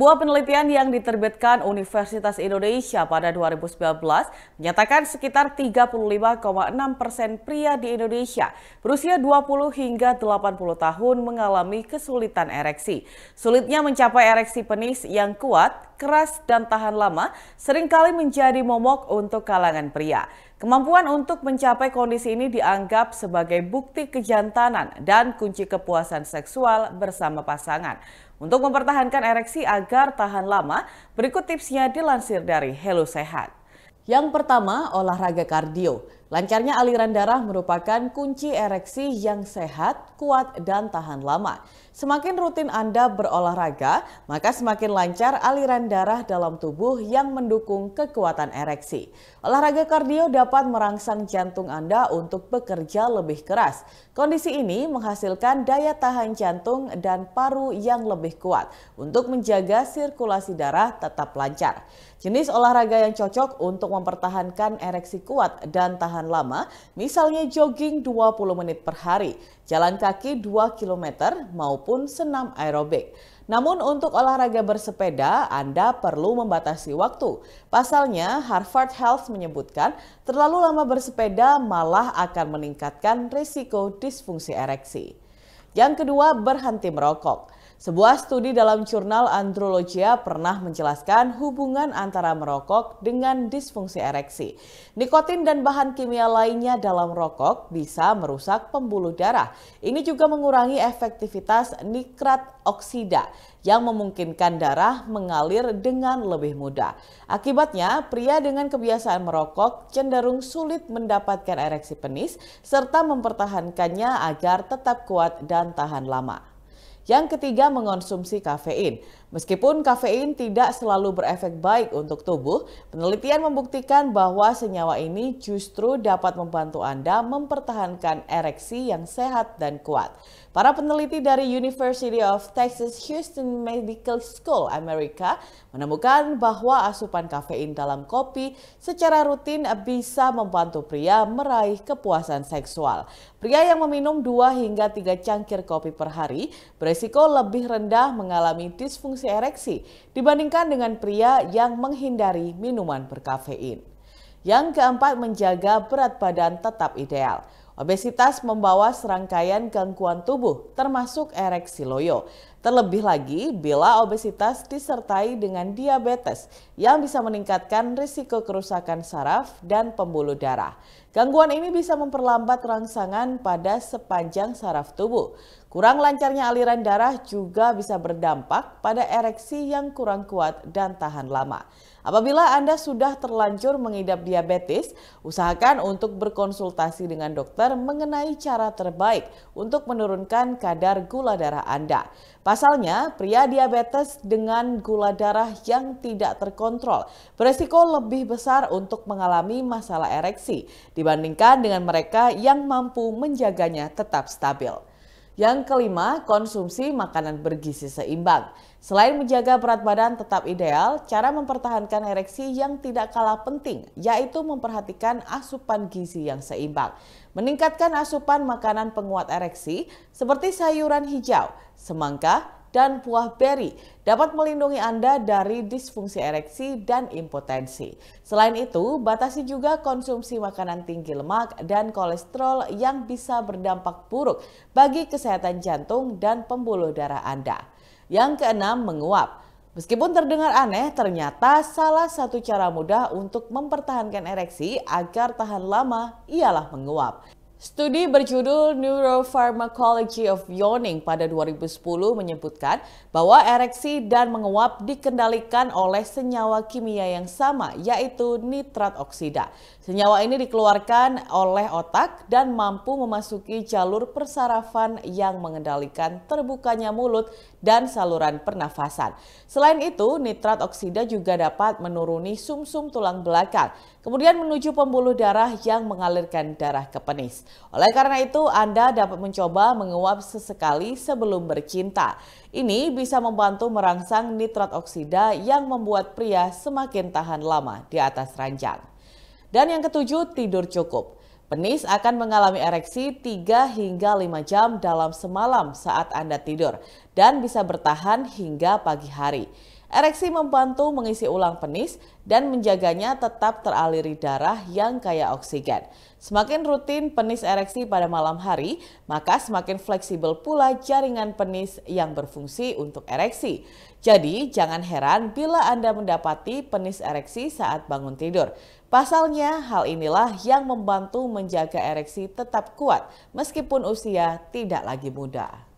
Sebuah penelitian yang diterbitkan Universitas Indonesia pada 2019 menyatakan sekitar 35,6 persen pria di Indonesia berusia 20 hingga 80 tahun mengalami kesulitan ereksi. Sulitnya mencapai ereksi penis yang kuat, keras, dan tahan lama seringkali menjadi momok untuk kalangan pria. Kemampuan untuk mencapai kondisi ini dianggap sebagai bukti kejantanan dan kunci kepuasan seksual bersama pasangan. Untuk mempertahankan ereksi agar tahan lama, berikut tipsnya dilansir dari Hello Sehat. Yang pertama, olahraga kardio. Lancarnya aliran darah merupakan kunci ereksi yang sehat, kuat, dan tahan lama. Semakin rutin Anda berolahraga, maka semakin lancar aliran darah dalam tubuh yang mendukung kekuatan ereksi. Olahraga kardio dapat merangsang jantung Anda untuk bekerja lebih keras. Kondisi ini menghasilkan daya tahan jantung dan paru yang lebih kuat untuk menjaga sirkulasi darah tetap lancar. Jenis olahraga yang cocok untuk mempertahankan ereksi kuat dan tahan bertahan lama, misalnya jogging 20 menit per hari, jalan kaki 2 km, maupun senam aerobik. Namun untuk olahraga bersepeda, Anda perlu membatasi waktu. Pasalnya, Harvard Health menyebutkan terlalu lama bersepeda malah akan meningkatkan risiko disfungsi ereksi. Yang kedua, berhenti merokok. Sebuah studi dalam jurnal Andrologia pernah menjelaskan hubungan antara merokok dengan disfungsi ereksi. Nikotin dan bahan kimia lainnya dalam rokok bisa merusak pembuluh darah. Ini juga mengurangi efektivitas nitrat oksida yang memungkinkan darah mengalir dengan lebih mudah. Akibatnya, pria dengan kebiasaan merokok cenderung sulit mendapatkan ereksi penis serta mempertahankannya agar tetap kuat dan tahan lama. Yang ketiga, mengonsumsi kafein. Meskipun kafein tidak selalu berefek baik untuk tubuh, penelitian membuktikan bahwa senyawa ini justru dapat membantu Anda mempertahankan ereksi yang sehat dan kuat. Para peneliti dari University of Texas Houston Medical School Amerika menemukan bahwa asupan kafein dalam kopi secara rutin bisa membantu pria meraih kepuasan seksual. Pria yang meminum 2 hingga 3 cangkir kopi per hari beres beresiko lebih rendah mengalami disfungsi ereksi dibandingkan dengan pria yang menghindari minuman berkafein. Yang keempat, menjaga berat badan tetap ideal. Obesitas membawa serangkaian gangguan tubuh, termasuk ereksi loyo. Terlebih lagi bila obesitas disertai dengan diabetes yang bisa meningkatkan risiko kerusakan saraf dan pembuluh darah. Gangguan ini bisa memperlambat rangsangan pada sepanjang saraf tubuh. Kurang lancarnya aliran darah juga bisa berdampak pada ereksi yang kurang kuat dan tahan lama. Apabila Anda sudah terlanjur mengidap diabetes, usahakan untuk berkonsultasi dengan dokter mengenai cara terbaik untuk menurunkan kadar gula darah Anda. Pasalnya, pria diabetes dengan gula darah yang tidak terkontrol beresiko lebih besar untuk mengalami masalah ereksi dibandingkan dengan mereka yang mampu menjaganya tetap stabil. Yang kelima, konsumsi makanan bergizi seimbang. Selain menjaga berat badan tetap ideal, cara mempertahankan ereksi yang tidak kalah penting, yaitu memperhatikan asupan gizi yang seimbang. Meningkatkan asupan makanan penguat ereksi seperti sayuran hijau, semangka, dan buah beri dapat melindungi Anda dari disfungsi ereksi dan impotensi. Selain itu, batasi juga konsumsi makanan tinggi lemak dan kolesterol yang bisa berdampak buruk bagi kesehatan jantung dan pembuluh darah Anda. Yang keenam, menguap. Meskipun terdengar aneh, ternyata salah satu cara mudah untuk mempertahankan ereksi agar tahan lama ialah menguap. Studi berjudul Neuropharmacology of Yawning pada 2010 menyebutkan bahwa ereksi dan menguap dikendalikan oleh senyawa kimia yang sama yaitu nitrat oksida. Senyawa ini dikeluarkan oleh otak dan mampu memasuki jalur persarafan yang mengendalikan terbukanya mulut dan saluran pernafasan. Selain itu, nitrat oksida juga dapat menuruni sumsum -sum tulang belakang, kemudian menuju pembuluh darah yang mengalirkan darah ke penis. Oleh karena itu, Anda dapat mencoba menguap sesekali sebelum bercinta. Ini bisa membantu merangsang nitrat oksida yang membuat pria semakin tahan lama di atas ranjang. Dan yang ketujuh, tidur cukup. Penis akan mengalami ereksi 3 hingga 5 jam dalam semalam saat Anda tidur dan bisa bertahan hingga pagi hari. Ereksi membantu mengisi ulang penis dan menjaganya tetap teraliri darah yang kaya oksigen. Semakin rutin penis ereksi pada malam hari, maka semakin fleksibel pula jaringan penis yang berfungsi untuk ereksi. Jadi, jangan heran bila Anda mendapati penis ereksi saat bangun tidur. Pasalnya, hal inilah yang membantu menjaga ereksi tetap kuat meskipun usia tidak lagi muda.